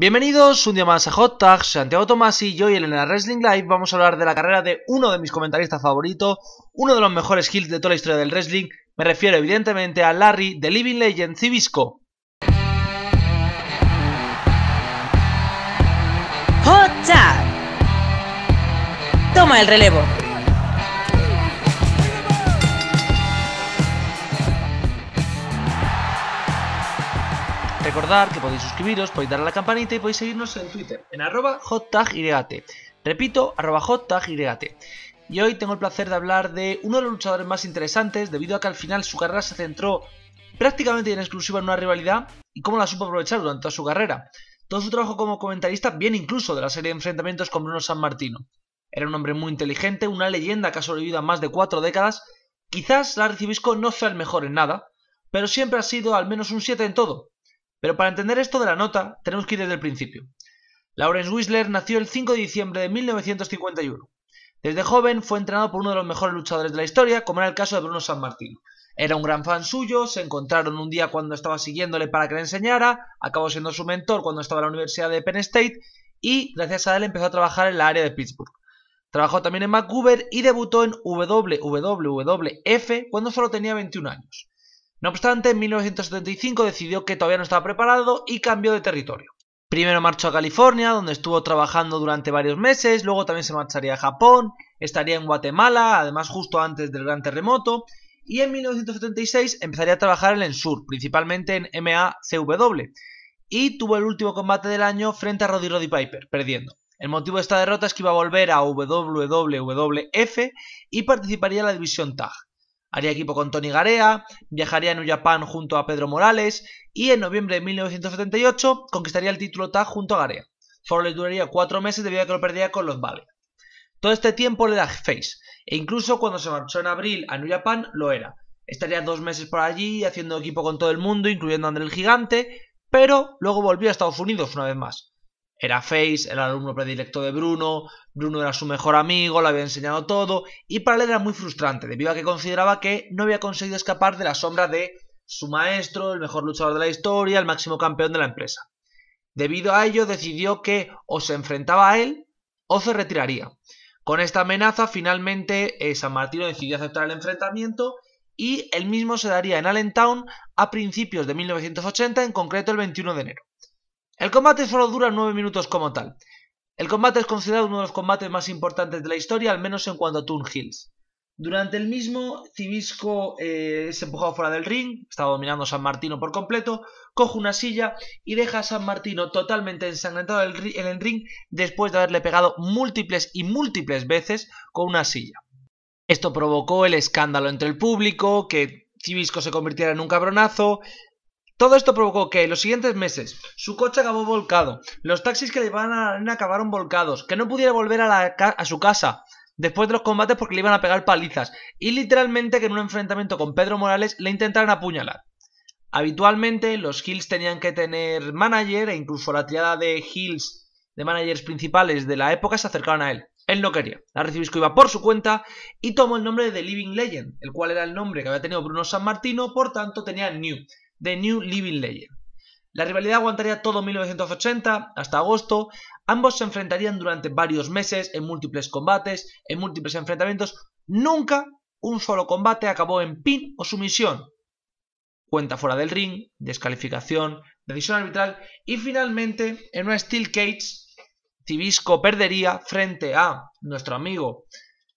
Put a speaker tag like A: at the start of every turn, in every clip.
A: Bienvenidos un día más a Hot Tag, Santiago Tomás y yo y Elena Wrestling Live vamos a hablar de la carrera de uno de mis comentaristas favoritos, uno de los mejores kills de toda la historia del wrestling, me refiero evidentemente a Larry de Living Legend Cibisco. Hot Tag. Toma el relevo. recordar que podéis suscribiros, podéis dar a la campanita y podéis seguirnos en Twitter, en arroba Repito, arroba Y hoy tengo el placer de hablar de uno de los luchadores más interesantes, debido a que al final su carrera se centró prácticamente en exclusiva en una rivalidad y cómo la supo aprovechar durante toda su carrera. Todo su trabajo como comentarista bien incluso de la serie de enfrentamientos con Bruno San Martino. Era un hombre muy inteligente, una leyenda que ha sobrevivido a más de cuatro décadas. Quizás la recibisco no sea el mejor en nada, pero siempre ha sido al menos un 7 en todo, pero para entender esto de la nota, tenemos que ir desde el principio. Lawrence Whistler nació el 5 de diciembre de 1951. Desde joven fue entrenado por uno de los mejores luchadores de la historia, como era el caso de Bruno San Martín. Era un gran fan suyo, se encontraron un día cuando estaba siguiéndole para que le enseñara, acabó siendo su mentor cuando estaba en la Universidad de Penn State y gracias a él empezó a trabajar en la área de Pittsburgh. Trabajó también en Vancouver y debutó en WWF cuando solo tenía 21 años. No obstante, en 1975 decidió que todavía no estaba preparado y cambió de territorio. Primero marchó a California, donde estuvo trabajando durante varios meses, luego también se marcharía a Japón, estaría en Guatemala, además justo antes del gran terremoto, y en 1976 empezaría a trabajar en el sur, principalmente en MACW, y tuvo el último combate del año frente a Roddy Roddy Piper, perdiendo. El motivo de esta derrota es que iba a volver a WWF y participaría en la división TAG. Haría equipo con Tony Garea, viajaría a New Japan junto a Pedro Morales y en noviembre de 1978 conquistaría el título tag junto a Garea. Solo le duraría cuatro meses debido a que lo perdía con los Vale. Todo este tiempo le da face, e incluso cuando se marchó en abril a New lo era. Estaría dos meses por allí haciendo equipo con todo el mundo, incluyendo a André el Gigante, pero luego volvió a Estados Unidos una vez más. Era Face, el alumno predilecto de Bruno, Bruno era su mejor amigo, le había enseñado todo, y para él era muy frustrante, debido a que consideraba que no había conseguido escapar de la sombra de su maestro, el mejor luchador de la historia, el máximo campeón de la empresa. Debido a ello, decidió que o se enfrentaba a él o se retiraría. Con esta amenaza, finalmente eh, San Martino decidió aceptar el enfrentamiento y el mismo se daría en Allentown a principios de 1980, en concreto el 21 de enero. El combate solo dura 9 minutos como tal. El combate es considerado uno de los combates más importantes de la historia, al menos en cuanto a Toon Hills. Durante el mismo, Cibisco se eh, es empujado fuera del ring, estaba dominando a San Martino por completo, coge una silla y deja a San Martino totalmente ensangrentado en el ring después de haberle pegado múltiples y múltiples veces con una silla. Esto provocó el escándalo entre el público, que Cibisco se convirtiera en un cabronazo, todo esto provocó que en los siguientes meses su coche acabó volcado, los taxis que le iban a la arena acabaron volcados, que no pudiera volver a, su casa después de los combates porque le iban a pegar palizas y literalmente que en un enfrentamiento con Pedro Morales le intentaron apuñalar. Habitualmente los Hills tenían que tener manager e incluso la triada de Hills de managers principales de la época se acercaron a él. Él no quería. la recibisco iba por su cuenta y tomó el nombre de Living Legend, el cual era el nombre que había tenido Bruno San Martino, por tanto tenía New. The New Living Legend. La rivalidad aguantaría todo 1980 hasta agosto. Ambos se enfrentarían durante varios meses en múltiples combates, en múltiples enfrentamientos. Nunca un solo combate acabó en pin o sumisión. Cuenta fuera del ring, descalificación, decisión arbitral y finalmente en una Steel Cage, Cibisco perdería frente a nuestro amigo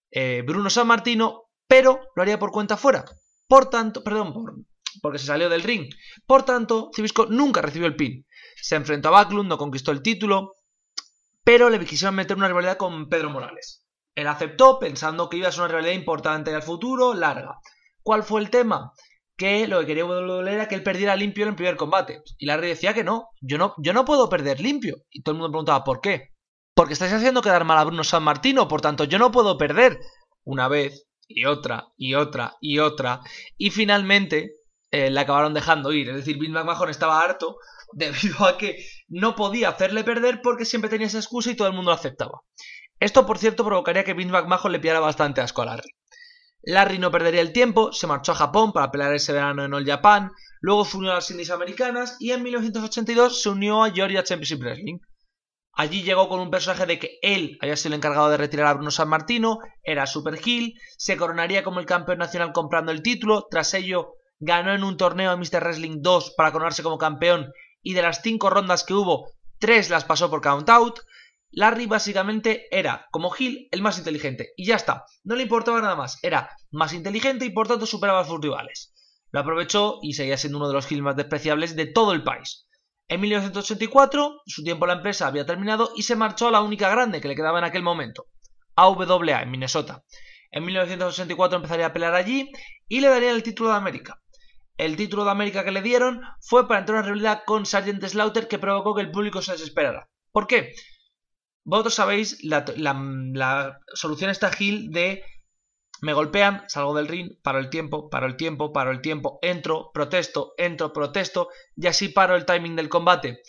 A: eh, Bruno San Martino, pero lo haría por cuenta fuera. Por tanto, perdón, por, porque se salió del ring. Por tanto, Civisco nunca recibió el pin. Se enfrentó a Backlund, no conquistó el título, pero le quisieron meter una rivalidad con Pedro Morales. Él aceptó pensando que iba a ser una rivalidad importante al futuro, larga. ¿Cuál fue el tema? Que lo que quería leer era que él perdiera limpio en el primer combate. Y Larry decía que no, yo no, yo no puedo perder limpio. Y todo el mundo preguntaba, ¿por qué? Porque estáis haciendo quedar mal a Bruno San Martino, por tanto yo no puedo perder. Una vez, y otra, y otra, y otra. Y finalmente, eh, le acabaron dejando ir. Es decir, Vince McMahon estaba harto debido a que no podía hacerle perder porque siempre tenía esa excusa y todo el mundo lo aceptaba. Esto, por cierto, provocaría que Vince McMahon le pillara bastante asco a Larry. Larry no perdería el tiempo, se marchó a Japón para pelear ese verano en All Japan, luego se unió a las Indies Americanas y en 1982 se unió a Georgia Championship Wrestling. Allí llegó con un personaje de que él había sido el encargado de retirar a Bruno San Martino, era Super Hill... se coronaría como el campeón nacional comprando el título, tras ello ganó en un torneo de Mr. Wrestling 2 para coronarse como campeón y de las 5 rondas que hubo, 3 las pasó por count out. Larry básicamente era, como Hill, el más inteligente y ya está, no le importaba nada más, era más inteligente y por tanto superaba a sus rivales. Lo aprovechó y seguía siendo uno de los Hill más despreciables de todo el país. En 1984, su tiempo en la empresa había terminado y se marchó a la única grande que le quedaba en aquel momento, AWA en Minnesota. En 1984 empezaría a pelear allí y le daría el título de América. El título de América que le dieron fue para entrar en realidad con Sargent Slaughter que provocó que el público se desesperara. ¿Por qué? Vosotros sabéis la, solución está Gil de me golpean, salgo del ring, paro el tiempo, paro el tiempo, paro el tiempo, entro, protesto, entro, protesto y así paro el timing del combate.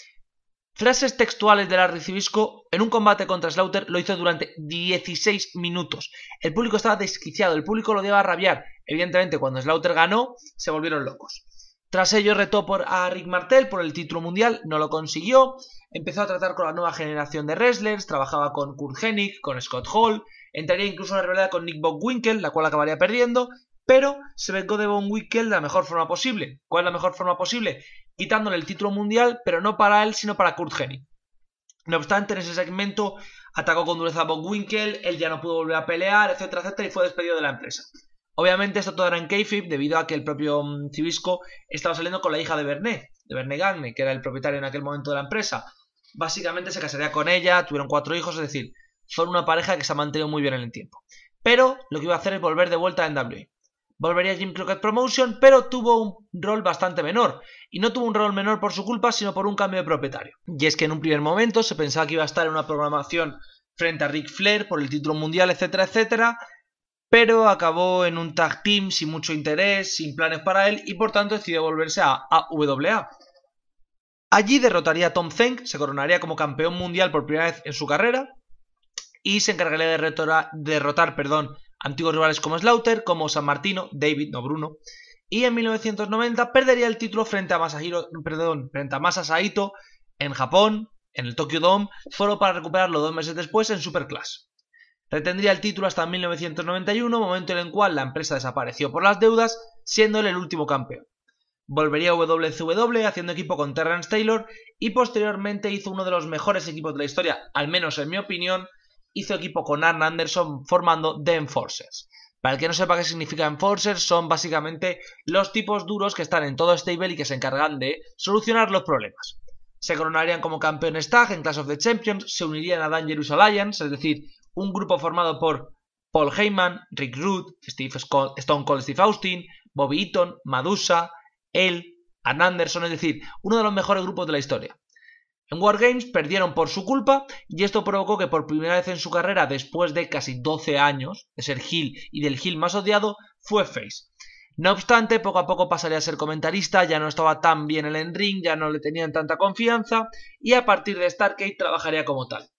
A: Frases textuales de Larry Recibisco en un combate contra Slaughter lo hizo durante 16 minutos. El público estaba desquiciado, el público lo deba a rabiar. Evidentemente, cuando Slaughter ganó, se volvieron locos. Tras ello retó por, a Rick Martel por el título mundial, no lo consiguió. Empezó a tratar con la nueva generación de wrestlers, trabajaba con Kurt Hennig, con Scott Hall, entraría incluso en una rivalidad con Nick Von Winkle, la cual acabaría perdiendo, pero se vengó de Von Winkle de la mejor forma posible. ¿Cuál es la mejor forma posible? Quitándole el título mundial, pero no para él, sino para Kurt Hennig. No obstante, en ese segmento atacó con dureza a Von Winkle, él ya no pudo volver a pelear, etcétera, etcétera, y fue despedido de la empresa. Obviamente esto todo era en KFI, debido a que el propio mm, Cibisco estaba saliendo con la hija de Bernet, de Bernet Gagne, que era el propietario en aquel momento de la empresa. Básicamente se casaría con ella, tuvieron cuatro hijos, es decir, fueron una pareja que se ha mantenido muy bien en el tiempo. Pero lo que iba a hacer es volver de vuelta en NWA. Volvería a Jim Crockett Promotion, pero tuvo un rol bastante menor. Y no tuvo un rol menor por su culpa, sino por un cambio de propietario. Y es que en un primer momento se pensaba que iba a estar en una programación frente a Rick Flair por el título mundial, etcétera, etcétera pero acabó en un tag team sin mucho interés, sin planes para él y por tanto decidió volverse a AWA. Allí derrotaría a Tom Zeng, se coronaría como campeón mundial por primera vez en su carrera y se encargaría de derrotar perdón, antiguos rivales como Slaughter, como San Martino, David, no Bruno. Y en 1990 perdería el título frente a, Masahiro, frente a Masa Saito en Japón, en el Tokyo Dome, solo para recuperarlo dos meses después en Superclass. Retendría el título hasta 1991, momento en el cual la empresa desapareció por las deudas, siendo él el último campeón. Volvería a WCW haciendo equipo con Terrence Taylor y posteriormente hizo uno de los mejores equipos de la historia, al menos en mi opinión, hizo equipo con Arn Anderson formando The Enforcers. Para el que no sepa qué significa Enforcers, son básicamente los tipos duros que están en todo stable y que se encargan de solucionar los problemas. Se coronarían como campeones tag en Clash of the Champions, se unirían a Dangerous Alliance, es decir, un grupo formado por Paul Heyman, Rick Rude, Steve Stone Cold Steve Austin, Bobby Eaton, Madusa, él, Ann Anderson, es decir, uno de los mejores grupos de la historia. En Wargames perdieron por su culpa y esto provocó que por primera vez en su carrera, después de casi 12 años de ser Hill y del Hill más odiado, fue Face. No obstante, poco a poco pasaría a ser comentarista, ya no estaba tan bien el en ring, ya no le tenían tanta confianza y a partir de Starcade trabajaría como tal.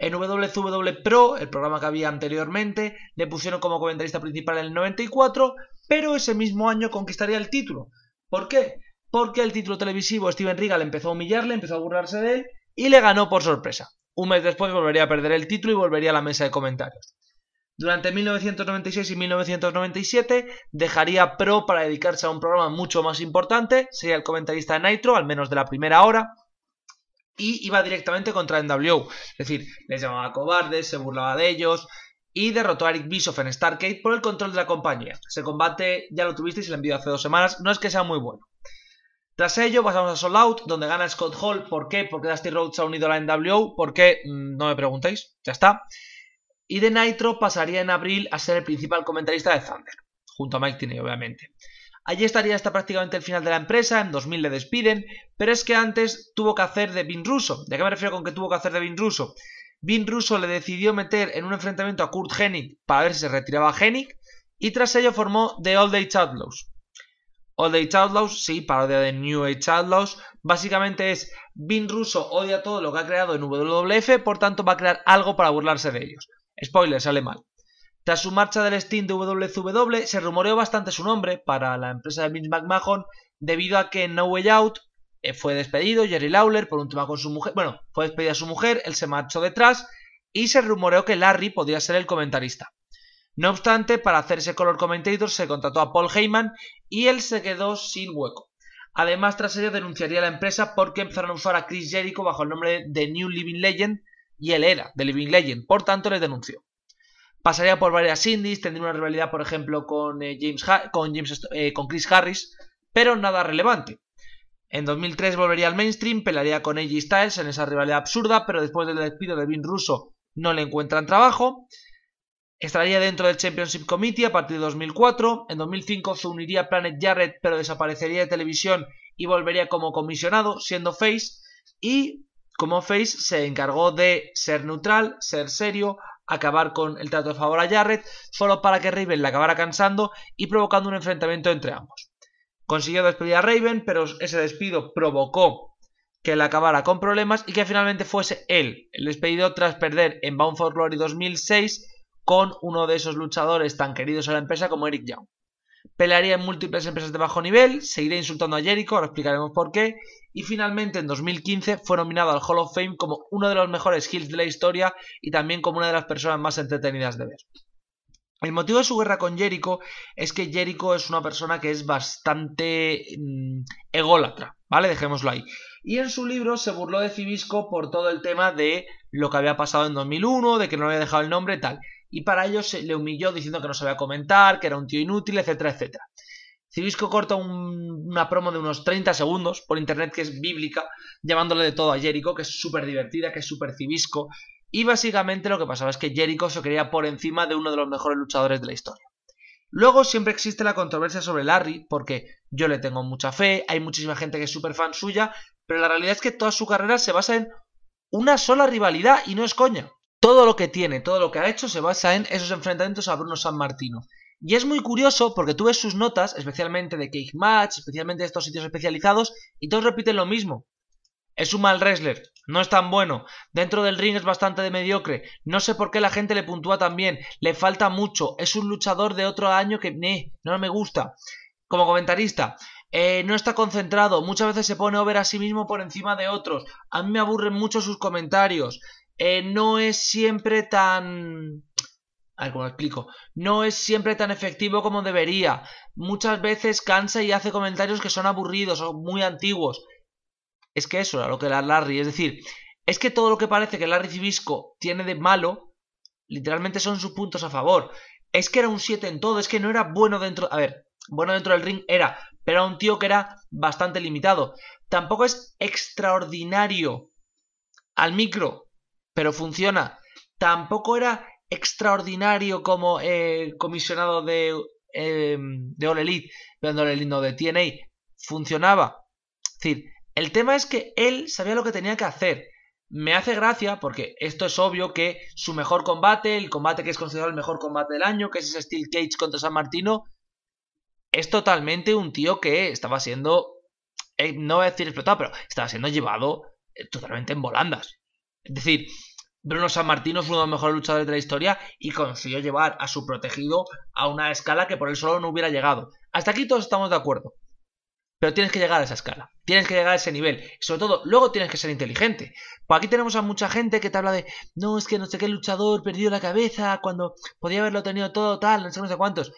A: En WW Pro, el programa que había anteriormente, le pusieron como comentarista principal en el 94, pero ese mismo año conquistaría el título. ¿Por qué? Porque el título televisivo Steven Regal empezó a humillarle, empezó a burlarse de él y le ganó por sorpresa. Un mes después volvería a perder el título y volvería a la mesa de comentarios. Durante 1996 y 1997 dejaría Pro para dedicarse a un programa mucho más importante, sería el comentarista de Nitro, al menos de la primera hora, y iba directamente contra NWO. Es decir, les llamaba cobardes, se burlaba de ellos y derrotó a Eric Bischoff en Starcade por el control de la compañía. Ese combate ya lo tuvisteis y lo envió hace dos semanas, no es que sea muy bueno. Tras ello pasamos a Soul Out, donde gana Scott Hall. ¿Por qué? Porque Dusty Rhodes ha unido a la NWO. ¿Por qué? Mm, no me preguntéis, ya está. Y de Nitro pasaría en abril a ser el principal comentarista de Thunder, junto a Mike Tiney, obviamente. Allí estaría hasta prácticamente el final de la empresa, en 2000 le despiden, pero es que antes tuvo que hacer de Vin Russo. ¿De qué me refiero con que tuvo que hacer de Vin Russo? Vin Russo le decidió meter en un enfrentamiento a Kurt Hennig para ver si se retiraba Hennig, y tras ello formó The Old Day Outlaws. Old Day Outlaws, sí, parodia de New Age Outlaws, básicamente es Vin Russo odia todo lo que ha creado en WWF, por tanto va a crear algo para burlarse de ellos. Spoiler, sale mal. Tras su marcha del Steam de WWW, se rumoreó bastante su nombre para la empresa de Vince McMahon debido a que en No Way Out eh, fue despedido Jerry Lawler por un tema con su mujer. Bueno, fue despedida su mujer, él se marchó detrás y se rumoreó que Larry podría ser el comentarista. No obstante, para hacerse color commentator se contrató a Paul Heyman y él se quedó sin hueco. Además, tras ello denunciaría a la empresa porque empezaron a usar a Chris Jericho bajo el nombre de New Living Legend y él era de Living Legend, por tanto le denunció. Pasaría por varias indies, tendría una rivalidad, por ejemplo, con, eh, James, con, James eh, con Chris Harris, pero nada relevante. En 2003 volvería al mainstream, pelearía con AJ Styles en esa rivalidad absurda, pero después del despido de Vin Russo no le encuentran trabajo. Estaría dentro del Championship Committee a partir de 2004. En 2005 se uniría a Planet Jarrett, pero desaparecería de televisión y volvería como comisionado, siendo Face. Y como Face se encargó de ser neutral, ser serio, acabar con el trato de favor a Jarrett, solo para que Raven la acabara cansando y provocando un enfrentamiento entre ambos. Consiguió despedir a Raven, pero ese despido provocó que la acabara con problemas y que finalmente fuese él el despedido tras perder en Bound for Glory 2006 con uno de esos luchadores tan queridos a la empresa como Eric Young. Pelearía en múltiples empresas de bajo nivel, seguiría insultando a Jericho, ahora explicaremos por qué, y finalmente en 2015 fue nominado al Hall of Fame como uno de los mejores Hills de la historia y también como una de las personas más entretenidas de ver. El motivo de su guerra con Jericho es que Jericho es una persona que es bastante mm, ególatra, ¿vale? Dejémoslo ahí. Y en su libro se burló de Cibisco por todo el tema de lo que había pasado en 2001, de que no le había dejado el nombre, y tal. Y para ello se le humilló diciendo que no sabía comentar, que era un tío inútil, etcétera, etcétera. Civisco corta una promo de unos 30 segundos por internet que es bíblica, llamándole de todo a Jericho, que es súper divertida, que es súper Cibisco Y básicamente lo que pasaba es que Jericho se creía por encima de uno de los mejores luchadores de la historia. Luego siempre existe la controversia sobre Larry, porque yo le tengo mucha fe, hay muchísima gente que es súper fan suya, pero la realidad es que toda su carrera se basa en una sola rivalidad y no es coña. Todo lo que tiene, todo lo que ha hecho se basa en esos enfrentamientos a Bruno San Martino. Y es muy curioso porque tú ves sus notas, especialmente de Cake Match, especialmente de estos sitios especializados, y todos repiten lo mismo. Es un mal wrestler, no es tan bueno, dentro del ring es bastante de mediocre, no sé por qué la gente le puntúa tan bien, le falta mucho, es un luchador de otro año que no me gusta. Como comentarista, eh, no está concentrado, muchas veces se pone over a sí mismo por encima de otros, a mí me aburren mucho sus comentarios, eh, no es siempre tan como explico, no es siempre tan efectivo como debería. Muchas veces cansa y hace comentarios que son aburridos o muy antiguos. Es que eso era lo que era Larry. Es decir, es que todo lo que parece que Larry Cibisco tiene de malo, literalmente son sus puntos a favor. Es que era un 7 en todo, es que no era bueno dentro. A ver, bueno dentro del ring era, pero era un tío que era bastante limitado. Tampoco es extraordinario al micro, pero funciona. Tampoco era extraordinario como eh, comisionado de, eh, de All Elite, cuando All Elite no de TNA, funcionaba. Es decir, el tema es que él sabía lo que tenía que hacer. Me hace gracia porque esto es obvio que su mejor combate, el combate que es considerado el mejor combate del año, que es ese Steel Cage contra San Martino, es totalmente un tío que estaba siendo, eh, no voy a decir explotado, pero estaba siendo llevado eh, totalmente en volandas. Es decir, Bruno San Martino es uno de los mejores luchadores de la historia y consiguió llevar a su protegido a una escala que por él solo no hubiera llegado. Hasta aquí todos estamos de acuerdo. Pero tienes que llegar a esa escala, tienes que llegar a ese nivel. Y sobre todo, luego tienes que ser inteligente. Pues aquí tenemos a mucha gente que te habla de, no, es que no sé qué luchador perdió la cabeza cuando podía haberlo tenido todo, tal, no sé, no sé cuántos.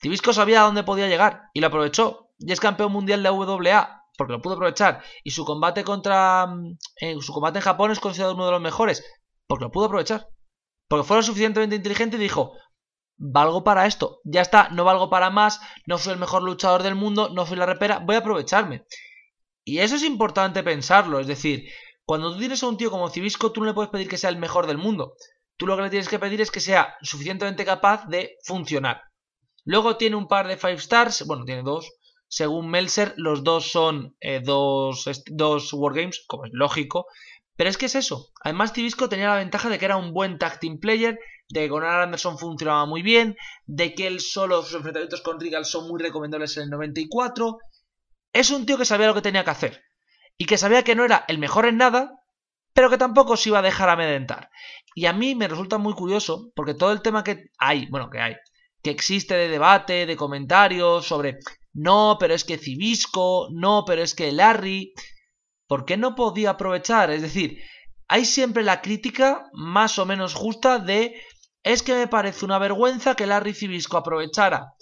A: Tibisco sabía a dónde podía llegar y lo aprovechó. Y es campeón mundial de WA porque lo pudo aprovechar. Y su combate contra. Mm, eh, su combate en Japón es considerado uno de los mejores. Porque lo pudo aprovechar. Porque fue lo suficientemente inteligente y dijo, valgo para esto, ya está, no valgo para más, no soy el mejor luchador del mundo, no soy la repera, voy a aprovecharme. Y eso es importante pensarlo, es decir, cuando tú tienes a un tío como Cibisco tú no le puedes pedir que sea el mejor del mundo. Tú lo que le tienes que pedir es que sea suficientemente capaz de funcionar. Luego tiene un par de 5 stars, bueno, tiene dos. Según Melser los dos son eh, dos Wargames, como es lógico. Pero es que es eso. Además, cibisco tenía la ventaja de que era un buen tag team player, de que con Anderson funcionaba muy bien, de que él solo sus enfrentamientos con Regal son muy recomendables en el 94. Es un tío que sabía lo que tenía que hacer. Y que sabía que no era el mejor en nada, pero que tampoco se iba a dejar amedrentar. Y a mí me resulta muy curioso, porque todo el tema que hay, bueno, que hay, que existe de debate, de comentarios sobre no, pero es que Cibisco, no, pero es que Larry. ¿por qué no podía aprovechar? Es decir, hay siempre la crítica más o menos justa de es que me parece una vergüenza que Larry Cibisco aprovechara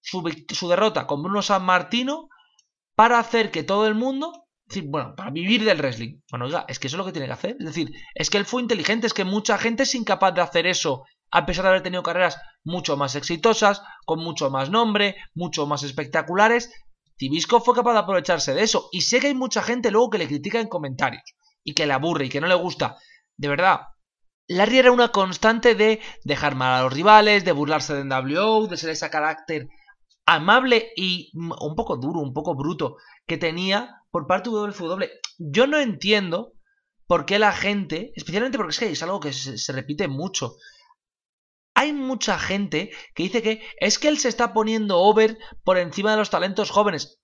A: su, derrota con Bruno San Martino para hacer que todo el mundo, es bueno, para vivir del wrestling. Bueno, oiga, es que eso es lo que tiene que hacer. Es decir, es que él fue inteligente, es que mucha gente es incapaz de hacer eso, a pesar de haber tenido carreras mucho más exitosas, con mucho más nombre, mucho más espectaculares, Tibisco fue capaz de aprovecharse de eso. Y sé que hay mucha gente luego que le critica en comentarios y que le aburre y que no le gusta. De verdad, Larry era una constante de dejar mal a los rivales, de burlarse de NWO, de ser ese carácter amable y un poco duro, un poco bruto que tenía por parte de WWE. Yo no entiendo por qué la gente, especialmente porque es que es algo que se repite mucho hay mucha gente que dice que es que él se está poniendo over por encima de los talentos jóvenes.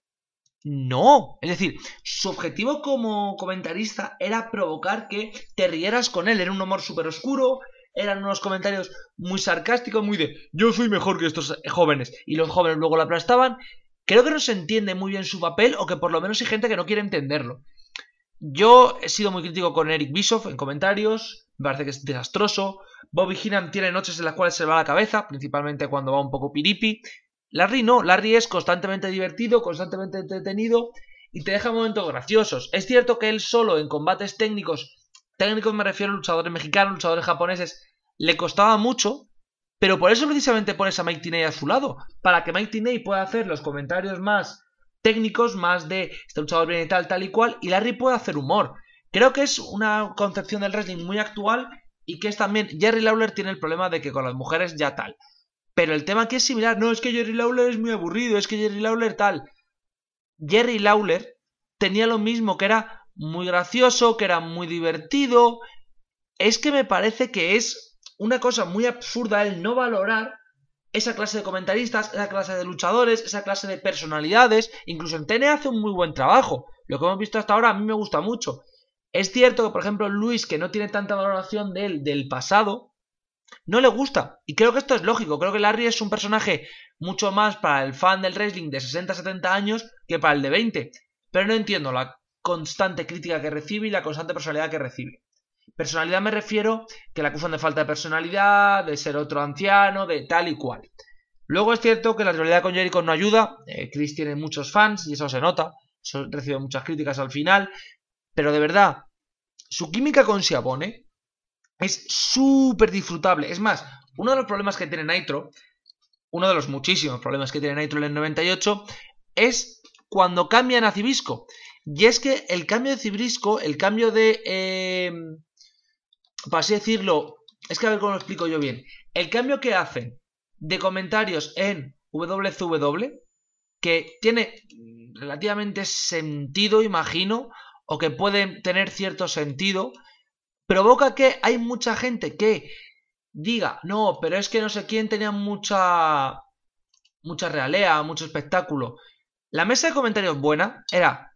A: No, es decir, su objetivo como comentarista era provocar que te rieras con él, era un humor súper oscuro, eran unos comentarios muy sarcásticos, muy de yo soy mejor que estos eh, jóvenes, y los jóvenes luego lo aplastaban. Creo que no se entiende muy bien su papel, o que por lo menos hay gente que no quiere entenderlo. Yo he sido muy crítico con Eric Bischoff en comentarios, me parece que es desastroso. Bobby Heenan tiene noches en las cuales se va la cabeza, principalmente cuando va un poco piripi. Larry no, Larry es constantemente divertido, constantemente entretenido y te deja momentos graciosos. Es cierto que él solo en combates técnicos, técnicos me refiero a luchadores mexicanos, luchadores japoneses, le costaba mucho, pero por eso precisamente pones a Mike Tiney a su lado, para que Mike Tiney pueda hacer los comentarios más técnicos, más de este luchador y tal, tal y cual, y Larry puede hacer humor. Creo que es una concepción del wrestling muy actual y que es también. Jerry Lawler tiene el problema de que con las mujeres ya tal. Pero el tema que es similar, no, es que Jerry Lawler es muy aburrido, es que Jerry Lawler tal. Jerry Lawler tenía lo mismo, que era muy gracioso, que era muy divertido. Es que me parece que es una cosa muy absurda el no valorar esa clase de comentaristas, esa clase de luchadores, esa clase de personalidades. Incluso en TNA hace un muy buen trabajo. Lo que hemos visto hasta ahora a mí me gusta mucho. Es cierto que, por ejemplo, Luis, que no tiene tanta valoración de del pasado, no le gusta. Y creo que esto es lógico. Creo que Larry es un personaje mucho más para el fan del wrestling de 60-70 años que para el de 20. Pero no entiendo la constante crítica que recibe y la constante personalidad que recibe. Personalidad me refiero que la acusan de falta de personalidad, de ser otro anciano, de tal y cual. Luego es cierto que la rivalidad con Jericho no ayuda. Eh, Chris tiene muchos fans y eso se nota. recibe muchas críticas al final. Pero de verdad, su química con Siabone es súper disfrutable. Es más, uno de los problemas que tiene Nitro, uno de los muchísimos problemas que tiene Nitro en el 98, es cuando cambian a Cibisco. Y es que el cambio de Cibisco, el cambio de... Eh, para así decirlo, es que a ver cómo lo explico yo bien. El cambio que hacen de comentarios en WCW, que tiene relativamente sentido, imagino, o que pueden tener cierto sentido, provoca que hay mucha gente que diga, no, pero es que no sé quién tenía mucha, mucha realea, mucho espectáculo. La mesa de comentarios buena era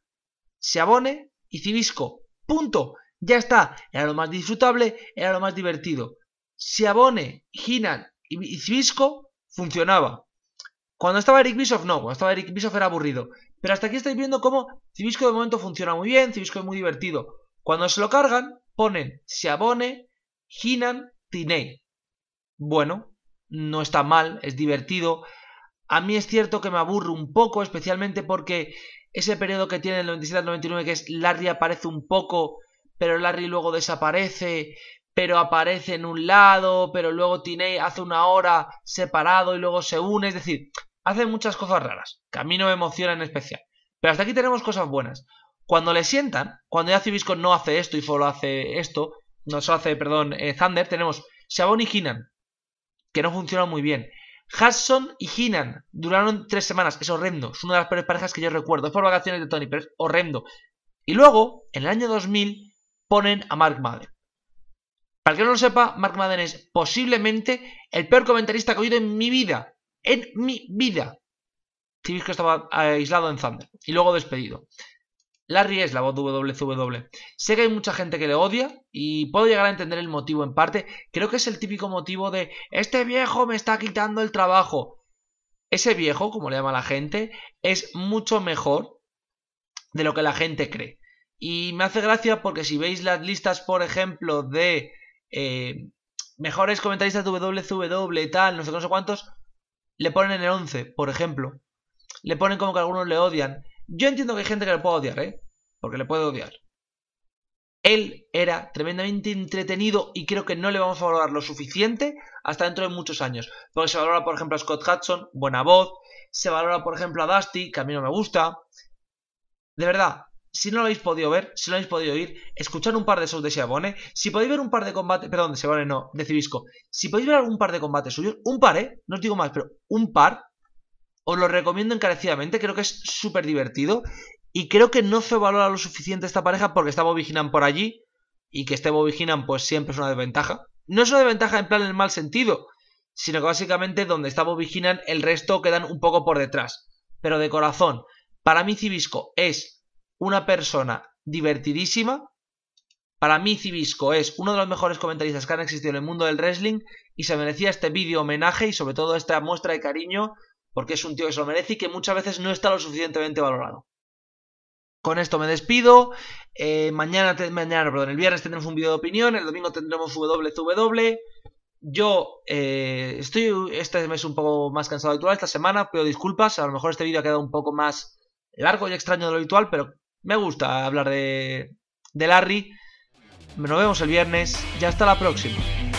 A: abone y Cibisco. Punto. Ya está. Era lo más disfrutable, era lo más divertido. Abone Hinan y Cibisco funcionaba. Cuando estaba Eric Bischoff, no. Cuando estaba Eric Bischoff era aburrido. Pero hasta aquí estáis viendo cómo Cibisco de momento funciona muy bien, Cibisco es muy divertido. Cuando se lo cargan, ponen Shabone, ginan, Tinei. Bueno, no está mal, es divertido. A mí es cierto que me aburro un poco, especialmente porque ese periodo que tiene el 97 al 99, que es Larry aparece un poco, pero Larry luego desaparece, pero aparece en un lado, pero luego Tinei hace una hora separado y luego se une. Es decir, Hace muchas cosas raras, camino a mí me emociona en especial. Pero hasta aquí tenemos cosas buenas. Cuando le sientan, cuando ya Cibisco no hace esto y solo hace esto, no hace, perdón, eh, Thunder, tenemos Shabon y Hinan, que no funcionan muy bien. Hudson y Hinan duraron tres semanas, es horrendo, es una de las peores parejas que yo recuerdo, es por vacaciones de Tony, pero es horrendo. Y luego, en el año 2000, ponen a Mark Madden. Para el que no lo sepa, Mark Madden es posiblemente el peor comentarista que he oído en mi vida en mi vida. que estaba aislado en Thunder y luego despedido. Larry es la voz de Sé que hay mucha gente que le odia y puedo llegar a entender el motivo en parte. Creo que es el típico motivo de este viejo me está quitando el trabajo. Ese viejo, como le llama la gente, es mucho mejor de lo que la gente cree. Y me hace gracia porque si veis las listas, por ejemplo, de eh, mejores comentaristas de tal, no no sé cuántos, le ponen en el 11, por ejemplo. Le ponen como que algunos le odian. Yo entiendo que hay gente que le puede odiar, ¿eh? Porque le puede odiar. Él era tremendamente entretenido y creo que no le vamos a valorar lo suficiente hasta dentro de muchos años. Porque se valora, por ejemplo, a Scott Hudson, buena voz. Se valora, por ejemplo, a Dusty, que a mí no me gusta. De verdad, si no lo habéis podido ver, si lo habéis podido oír, escuchar un par de shows de Siabone, si podéis ver un par de combates, perdón, de Siabone no, de Cibisco, si podéis ver algún par de combates suyos, un par, ¿eh? No os digo más, pero un par, os lo recomiendo encarecidamente, creo que es súper divertido y creo que no se valora lo suficiente esta pareja porque está Bobby por allí y que esté Bobby pues siempre es una desventaja. No es una desventaja en plan en el mal sentido, sino que básicamente donde está Bobby el resto quedan un poco por detrás. Pero de corazón, para mí Cibisco es una persona divertidísima. Para mí Cibisco es uno de los mejores comentaristas que han existido en el mundo del wrestling y se merecía este vídeo homenaje y sobre todo esta muestra de cariño porque es un tío que se lo merece y que muchas veces no está lo suficientemente valorado. Con esto me despido. Eh, mañana, mañana, perdón, el viernes tendremos un vídeo de opinión, el domingo tendremos www Yo eh, estoy este mes un poco más cansado de habitual, esta semana, pero disculpas, a lo mejor este vídeo ha quedado un poco más largo y extraño de lo habitual, pero me gusta hablar de, Larry. Nos vemos el viernes Ya hasta la próxima.